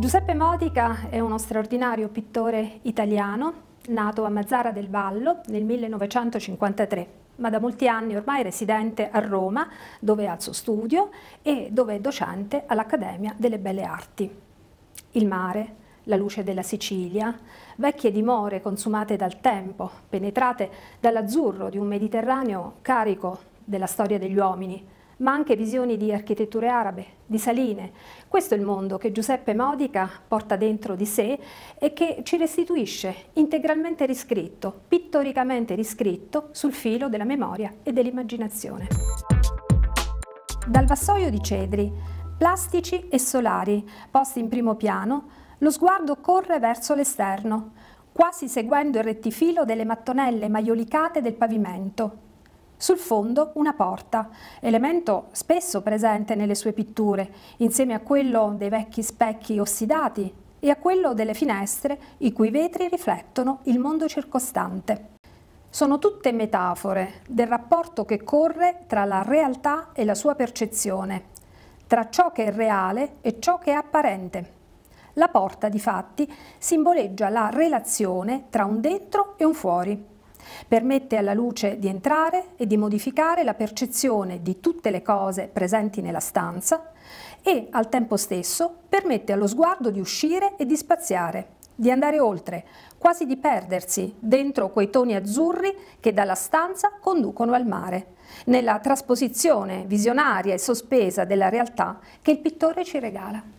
Giuseppe Modica è uno straordinario pittore italiano, nato a Mazzara del Vallo nel 1953 ma da molti anni ormai residente a Roma, dove ha il suo studio e dove è docente all'Accademia delle Belle Arti. Il mare, la luce della Sicilia, vecchie dimore consumate dal tempo, penetrate dall'azzurro di un Mediterraneo carico della storia degli uomini, ma anche visioni di architetture arabe, di saline. Questo è il mondo che Giuseppe Modica porta dentro di sé e che ci restituisce integralmente riscritto, pittoricamente riscritto sul filo della memoria e dell'immaginazione. Dal vassoio di cedri, plastici e solari, posti in primo piano, lo sguardo corre verso l'esterno, quasi seguendo il rettifilo delle mattonelle maiolicate del pavimento, sul fondo una porta, elemento spesso presente nelle sue pitture, insieme a quello dei vecchi specchi ossidati e a quello delle finestre i cui vetri riflettono il mondo circostante. Sono tutte metafore del rapporto che corre tra la realtà e la sua percezione, tra ciò che è reale e ciò che è apparente. La porta, difatti, simboleggia la relazione tra un dentro e un fuori, Permette alla luce di entrare e di modificare la percezione di tutte le cose presenti nella stanza e al tempo stesso permette allo sguardo di uscire e di spaziare, di andare oltre, quasi di perdersi dentro quei toni azzurri che dalla stanza conducono al mare, nella trasposizione visionaria e sospesa della realtà che il pittore ci regala.